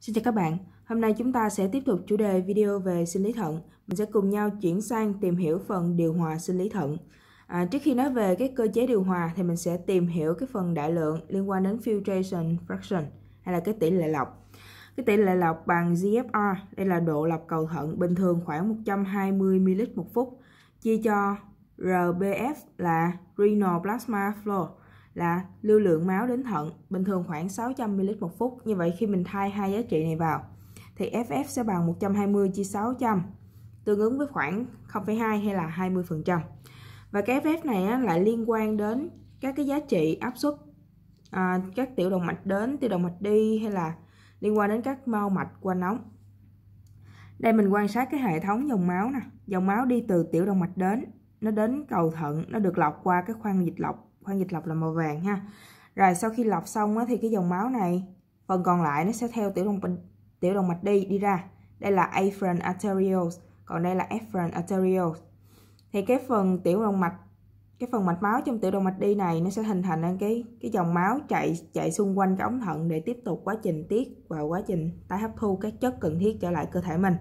Xin chào các bạn, hôm nay chúng ta sẽ tiếp tục chủ đề video về sinh lý thận. Mình sẽ cùng nhau chuyển sang tìm hiểu phần điều hòa sinh lý thận. À, trước khi nói về cái cơ chế điều hòa thì mình sẽ tìm hiểu cái phần đại lượng liên quan đến filtration fraction hay là cái tỷ lệ lọc. Cái tỷ lệ lọc bằng GFR, đây là độ lọc cầu thận bình thường khoảng 120 ml một phút, chia cho RBF là Renal Plasma Flow là lưu lượng máu đến thận bình thường khoảng 600 ml một phút. Như vậy khi mình thay hai giá trị này vào thì FF sẽ bằng 120 chia 600 tương ứng với khoảng 0,2 hay là 20%. Và cái FF này á, lại liên quan đến các cái giá trị áp suất à, các tiểu động mạch đến, tiểu động mạch đi hay là liên quan đến các mao mạch qua nóng Đây mình quan sát cái hệ thống dòng máu nè, dòng máu đi từ tiểu động mạch đến, nó đến cầu thận, nó được lọc qua cái khoang dịch lọc khoan dịch lọc là màu vàng ha rồi sau khi lọc xong á, thì cái dòng máu này phần còn lại nó sẽ theo tiểu động tiểu động mạch đi đi ra đây là afferent arterioles còn đây là efferent arterioles thì cái phần tiểu động mạch cái phần mạch máu trong tiểu động mạch đi này nó sẽ hình thành nên cái cái dòng máu chạy chạy xung quanh cái ống thận để tiếp tục quá trình tiết và quá trình tái hấp thu các chất cần thiết trở lại cơ thể mình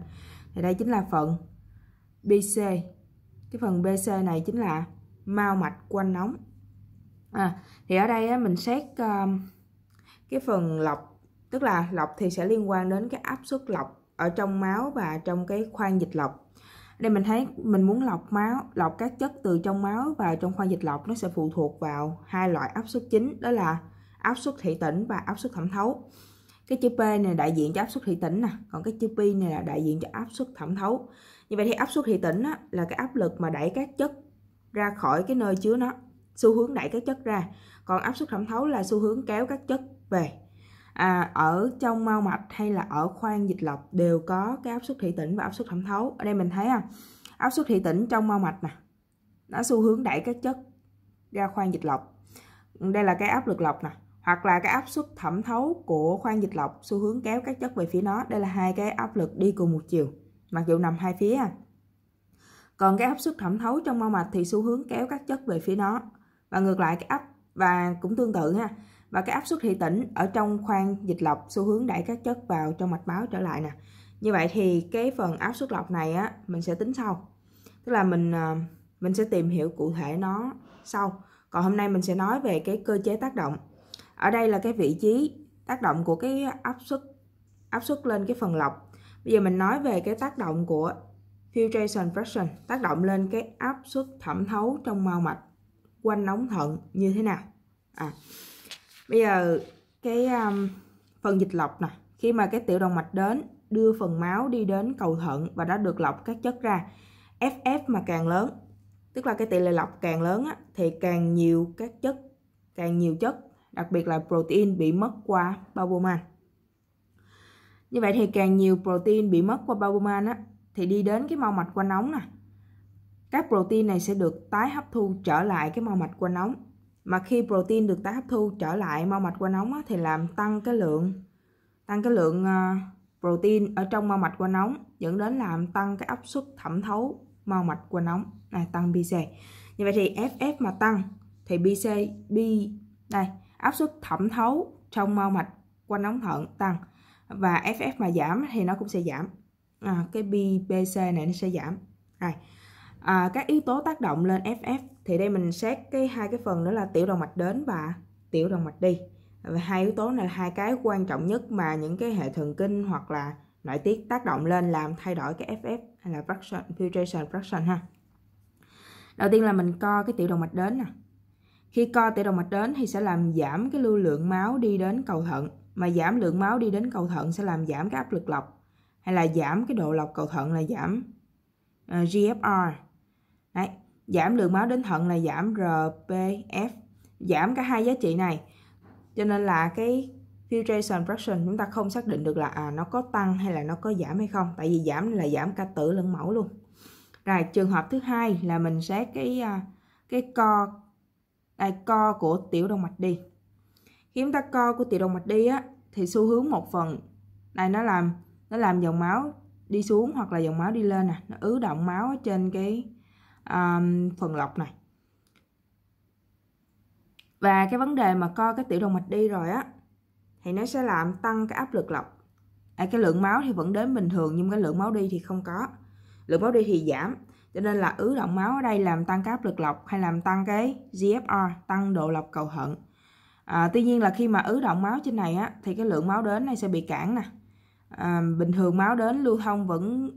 thì đây chính là phần BC cái phần BC này chính là mao mạch quanh nóng à, thì ở đây á, mình xét um, cái phần lọc tức là lọc thì sẽ liên quan đến cái áp suất lọc ở trong máu và trong cái khoang dịch lọc đây mình thấy mình muốn lọc máu lọc các chất từ trong máu và trong khoang dịch lọc nó sẽ phụ thuộc vào hai loại áp suất chính đó là áp suất thị tĩnh và áp suất thẩm thấu cái chữ P này đại diện cho áp suất thị tĩnh nè còn cái chữ P này là đại diện cho áp suất thẩm thấu như vậy thì áp suất thị tĩnh á, là cái áp lực mà đẩy các chất ra khỏi cái nơi chứa nó xu hướng đẩy các chất ra còn áp suất thẩm thấu là xu hướng kéo các chất về à, ở trong mao mạch hay là ở khoang dịch lọc đều có cái áp suất thị tĩnh và áp suất thẩm thấu ở đây mình thấy không à, áp suất thị tĩnh trong mao mạch nè nó xu hướng đẩy các chất ra khoang dịch lọc đây là cái áp lực lọc nè hoặc là cái áp suất thẩm thấu của khoang dịch lọc xu hướng kéo các chất về phía nó đây là hai cái áp lực đi cùng một chiều mặc dù nằm hai phía à. còn cái áp suất thẩm thấu trong mao mạch thì xu hướng kéo các chất về phía nó và ngược lại cái áp và cũng tương tự ha và cái áp suất thị tỉnh ở trong khoang dịch lọc xu hướng đẩy các chất vào trong mạch máu trở lại nè như vậy thì cái phần áp suất lọc này á mình sẽ tính sau tức là mình ờ, mình sẽ tìm hiểu cụ thể nó sau còn hôm nay mình sẽ nói về cái cơ chế tác động ở đây là cái vị trí tác động của cái áp suất áp suất lên cái phần lọc bây giờ mình nói về cái tác động của filtration fraction tác động lên cái áp suất thẩm thấu trong mao mạch quanh nóng thận như thế nào à bây giờ cái um, phần dịch lọc nè khi mà cái tiểu động mạch đến đưa phần máu đi đến cầu thận và đã được lọc các chất ra FF mà càng lớn tức là cái tỷ lệ lọc càng lớn á, thì càng nhiều các chất càng nhiều chất đặc biệt là protein bị mất qua bao bô man như vậy thì càng nhiều protein bị mất qua bao bô man á, thì đi đến cái mau mạch quanh nóng nè các protein này sẽ được tái hấp thu trở lại cái mau mạch quanh ống mà khi protein được tái hấp thu trở lại mau mạch quanh ống á, thì làm tăng cái lượng tăng cái lượng ờ, protein ở trong mau mạch quanh ống dẫn đến làm tăng cái áp suất thẩm thấu mau mạch quanh ống này tăng BC như vậy thì FF mà tăng thì BC B đây áp suất thẩm thấu trong mau mạch quanh ống thận tăng và FF mà giảm thì nó cũng sẽ giảm à, cái BBC này nó sẽ giảm này à, các yếu tố tác động lên FF thì đây mình xét cái hai cái phần đó là tiểu động mạch đến và tiểu động mạch đi và hai yếu tố này là hai cái quan trọng nhất mà những cái hệ thần kinh hoặc là nội tiết tác động lên làm thay đổi cái FF hay là fraction, filtration fraction ha đầu tiên là mình co cái tiểu động mạch đến nè khi co tiểu động mạch đến thì sẽ làm giảm cái lưu lượng máu đi đến cầu thận mà giảm lượng máu đi đến cầu thận sẽ làm giảm cái áp lực lọc hay là giảm cái độ lọc cầu thận là giảm uh, ờ, GFR Đấy, giảm lượng máu đến thận là giảm RPF, giảm cả hai giá trị này. Cho nên là cái filtration fraction chúng ta không xác định được là à, nó có tăng hay là nó có giảm hay không. Tại vì giảm là giảm cả tử lẫn mẫu luôn. Rồi, trường hợp thứ hai là mình xét cái à, cái co à, co của tiểu động mạch đi. Khi chúng ta co của tiểu động mạch đi á thì xu hướng một phần này nó làm nó làm dòng máu đi xuống hoặc là dòng máu đi lên nè, à, nó ứ động máu ở trên cái um, phần lọc này và cái vấn đề mà co cái tiểu động mạch đi rồi á thì nó sẽ làm tăng cái áp lực lọc à, cái lượng máu thì vẫn đến bình thường nhưng cái lượng máu đi thì không có lượng máu đi thì giảm cho nên là ứ động máu ở đây làm tăng cái áp lực lọc hay làm tăng cái GFR tăng độ lọc cầu thận à, tuy nhiên là khi mà ứ động máu trên này á thì cái lượng máu đến này sẽ bị cản nè à, bình thường máu đến lưu thông vẫn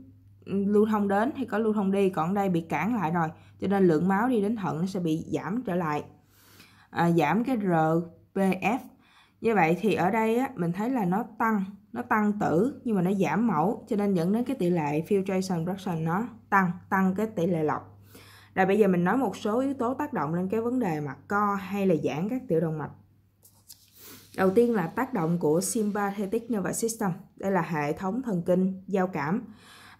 lưu thông đến thì có lưu thông đi còn đây bị cản lại rồi cho nên lượng máu đi đến thận nó sẽ bị giảm trở lại à, giảm cái RPF như vậy thì ở đây á, mình thấy là nó tăng nó tăng tử nhưng mà nó giảm mẫu cho nên dẫn đến cái tỷ lệ filtration fraction nó tăng tăng cái tỷ lệ lọc rồi bây giờ mình nói một số yếu tố tác động lên cái vấn đề mà co hay là giãn các tiểu động mạch Đầu tiên là tác động của sympathetic nervous system, đây là hệ thống thần kinh giao cảm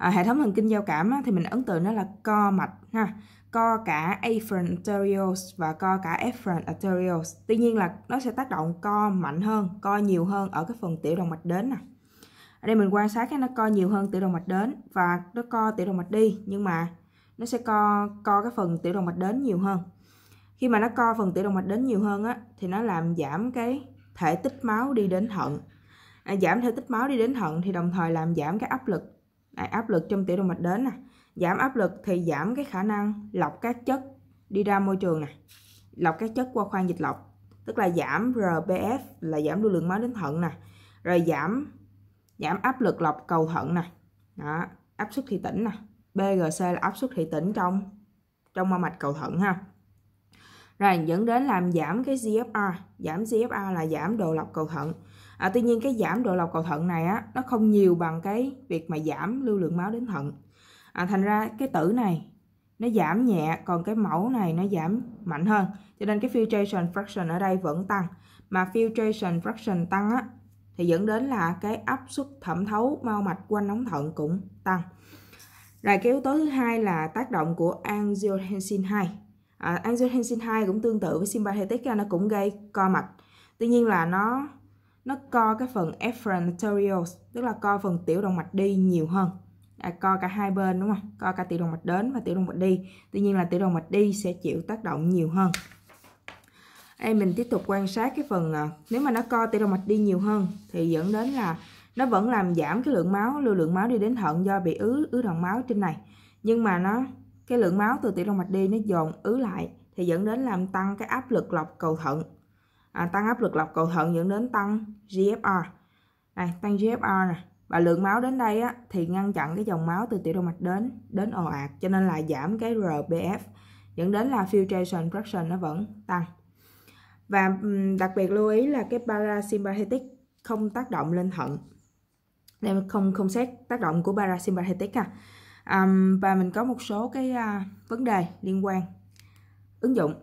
à, hệ thống thần kinh giao cảm á, thì mình ấn tượng nó là co mạch ha co cả afferent arterioles và co cả efferent arterioles tuy nhiên là nó sẽ tác động co mạnh hơn co nhiều hơn ở cái phần tiểu động mạch đến nè ở đây mình quan sát cái nó co nhiều hơn tiểu động mạch đến và nó co tiểu động mạch đi nhưng mà nó sẽ co co cái phần tiểu động mạch đến nhiều hơn khi mà nó co phần tiểu động mạch đến nhiều hơn á thì nó làm giảm cái thể tích máu đi đến thận à, giảm thể tích máu đi đến thận thì đồng thời làm giảm cái áp lực lại áp lực trong tiểu động mạch đến nè giảm áp lực thì giảm cái khả năng lọc các chất đi ra môi trường nè lọc các chất qua khoang dịch lọc tức là giảm RPF là giảm lưu lượng máu đến thận nè rồi giảm giảm áp lực lọc cầu thận nè đó áp suất thị tĩnh nè BGC là áp suất thị tĩnh trong trong mạch cầu thận ha rồi dẫn đến làm giảm cái GFR giảm GFR là giảm độ lọc cầu thận à, tuy nhiên cái giảm độ lọc cầu thận này á nó không nhiều bằng cái việc mà giảm lưu lượng máu đến thận à, thành ra cái tử này nó giảm nhẹ còn cái mẫu này nó giảm mạnh hơn cho nên cái filtration fraction ở đây vẫn tăng mà filtration fraction tăng á thì dẫn đến là cái áp suất thẩm thấu mao mạch quanh ống thận cũng tăng rồi cái yếu tố thứ hai là tác động của angiotensin 2 à, angiotensin 2 cũng tương tự với sympathetic nó cũng gây co mạch tuy nhiên là nó nó co cái phần efferent arterioles tức là co phần tiểu động mạch đi nhiều hơn à, co cả hai bên đúng không co cả tiểu động mạch đến và tiểu động mạch đi tuy nhiên là tiểu động mạch đi sẽ chịu tác động nhiều hơn đây mình tiếp tục quan sát cái phần à, nếu mà nó co tiểu động mạch đi nhiều hơn thì dẫn đến là nó vẫn làm giảm cái lượng máu lưu lượng máu đi đến thận do bị ứ ứ động máu trên này nhưng mà nó cái lượng máu từ tiểu động mạch đi nó dồn ứ lại thì dẫn đến làm tăng cái áp lực lọc cầu thận à, tăng áp lực lọc cầu thận dẫn đến tăng GFR này tăng GFR nè và lượng máu đến đây á, thì ngăn chặn cái dòng máu từ tiểu động mạch đến đến ồ ạt cho nên là giảm cái RBF dẫn đến là filtration fraction nó vẫn tăng và đặc biệt lưu ý là cái parasympathetic không tác động lên thận nên không không xét tác động của parasympathetic ha. À um, và mình có một số cái uh, vấn đề liên quan ứng dụng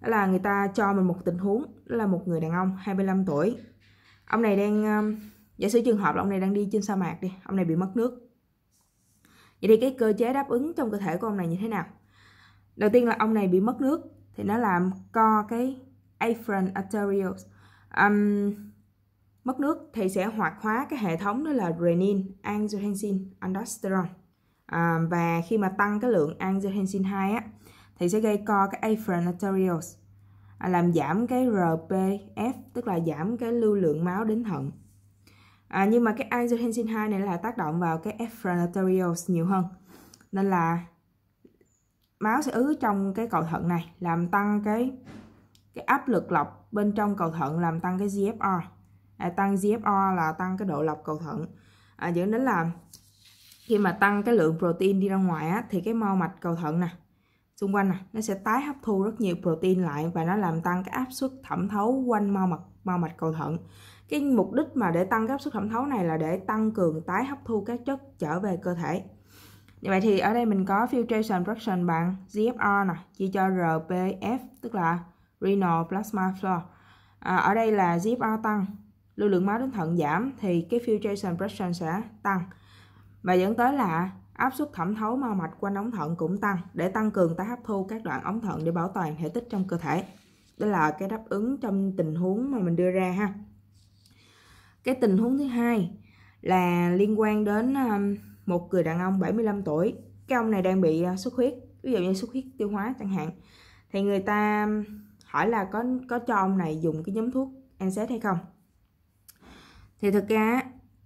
là người ta cho mình một tình huống đó là một người đàn ông 25 tuổi ông này đang um, giả sử trường hợp là ông này đang đi trên sa mạc đi ông này bị mất nước vậy thì cái cơ chế đáp ứng trong cơ thể của ông này như thế nào đầu tiên là ông này bị mất nước thì nó làm co cái afferent arterioles um, mất nước thì sẽ hoạt hóa cái hệ thống đó là renin angiotensin aldosterone à, và khi mà tăng cái lượng angiotensin 2 á thì sẽ gây co cái afferent arterioles à, làm giảm cái RPF tức là giảm cái lưu lượng máu đến thận à, nhưng mà cái angiotensin 2 này là tác động vào cái afferent arterioles nhiều hơn nên là máu sẽ ứ trong cái cầu thận này làm tăng cái cái áp lực lọc bên trong cầu thận làm tăng cái GFR à, tăng GFR là tăng cái độ lọc cầu thận à, dẫn đến là khi mà tăng cái lượng protein đi ra ngoài á, thì cái mao mạch cầu thận nè xung quanh nè nó sẽ tái hấp thu rất nhiều protein lại và nó làm tăng cái áp suất thẩm thấu quanh mao mạch mao mạch cầu thận cái mục đích mà để tăng cái áp suất thẩm thấu này là để tăng cường tái hấp thu các chất trở về cơ thể như vậy thì ở đây mình có filtration fraction bằng GFR nè chia cho RPF tức là renal plasma flow à, ở đây là GFR tăng lưu lượng máu đến thận giảm thì cái filtration fraction sẽ tăng và dẫn tới là áp suất thẩm thấu mao mạch quanh ống thận cũng tăng để tăng cường tái hấp thu các đoạn ống thận để bảo toàn thể tích trong cơ thể đó là cái đáp ứng trong tình huống mà mình đưa ra ha cái tình huống thứ hai là liên quan đến um, một người đàn ông 75 tuổi cái ông này đang bị uh, xuất huyết ví dụ như xuất huyết tiêu hóa chẳng hạn thì người ta um, hỏi là có có cho ông này dùng cái nhóm thuốc NSAID hay không thì thực ra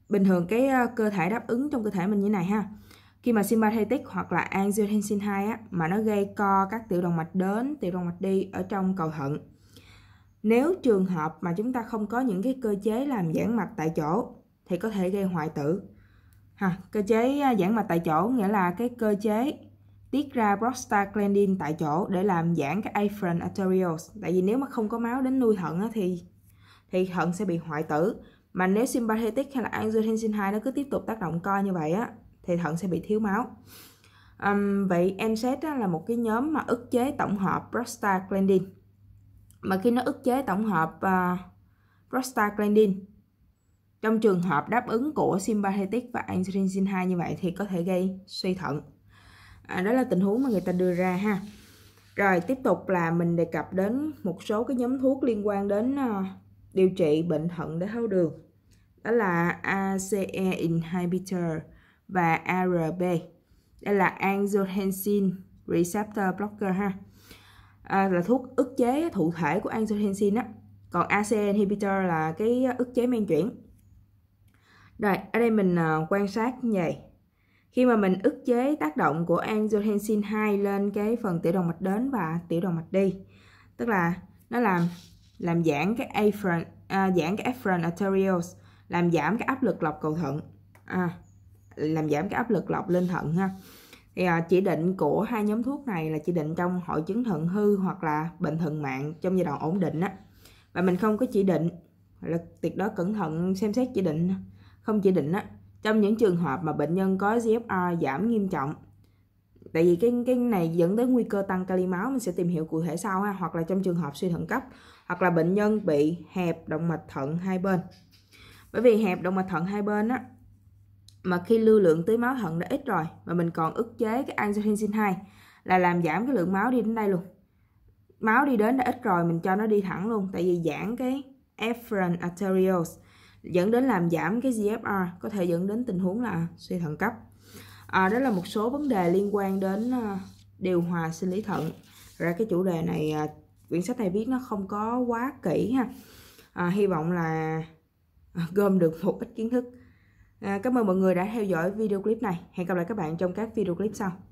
bình thường cái ờ, cơ thể đáp ứng trong cơ thể mình như này ha khi mà sympathetic hoặc là angiotensin 2 á, mà nó gây co các tiểu động mạch đến tiểu động mạch đi ở trong cầu thận nếu trường hợp mà chúng ta không có những cái cơ chế làm giãn mạch tại chỗ thì có thể gây hoại tử ha, cơ chế ờ, giãn mạch tại chỗ nghĩa là cái cơ chế tiết ra prostaglandin tại chỗ để làm giãn cái afferent arterioles tại vì nếu mà không có máu đến nuôi thận á, thì thì thận sẽ bị hoại tử mà nếu sympathetic hay là angiotensin 2 nó cứ tiếp tục tác động co như vậy á thì thận sẽ bị thiếu máu um, vậy NSAID là một cái nhóm mà ức chế tổng hợp prostaglandin mà khi nó ức chế tổng hợp uh, prostaglandin trong trường hợp đáp ứng của sympathetic và angiotensin 2 như vậy thì có thể gây suy thận à, đó là tình huống mà người ta đưa ra ha rồi tiếp tục là mình đề cập đến một số cái nhóm thuốc liên quan đến uh, điều trị bệnh thận đái tháo đường đó là ACE inhibitor và ARB đây là angiotensin receptor blocker ha à, là thuốc ức chế thụ thể của angiotensin á còn ACE inhibitor là cái ức chế men chuyển rồi ở đây mình à, quan sát như vậy khi mà mình ức chế tác động của angiotensin 2 lên cái phần tiểu động mạch đến và tiểu động mạch đi tức là nó làm làm giãn cái afferent à, giãn cái afferent arterioles làm giảm cái áp lực lọc cầu thận à, làm giảm cái áp lực lọc lên thận ha thì à, chỉ định của hai nhóm thuốc này là chỉ định trong hội chứng thận hư hoặc là bệnh thận mạng trong giai đoạn ổn định á và mình không có chỉ định là tuyệt đối cẩn thận xem xét chỉ định không chỉ định á trong những trường hợp mà bệnh nhân có GFR giảm nghiêm trọng tại vì cái cái này dẫn tới nguy cơ tăng kali máu mình sẽ tìm hiểu cụ thể sau ha hoặc là trong trường hợp suy thận cấp hoặc là bệnh nhân bị hẹp động mạch thận hai bên bởi vì hẹp động mạch thận hai bên á mà khi lưu lượng tưới máu thận đã ít rồi mà mình còn ức chế cái angiotensin 2 là làm giảm cái lượng máu đi đến đây luôn máu đi đến đã ít rồi mình cho nó đi thẳng luôn tại vì giãn cái efferent arterioles dẫn đến làm giảm cái GFR có thể dẫn đến tình huống là suy thận cấp à, đó là một số vấn đề liên quan đến à, điều hòa sinh lý thận ra cái chủ đề này à, quyển sách này viết nó không có quá kỹ ha à, hy vọng là gom được một ít kiến thức à, cảm ơn mọi người đã theo dõi video clip này hẹn gặp lại các bạn trong các video clip sau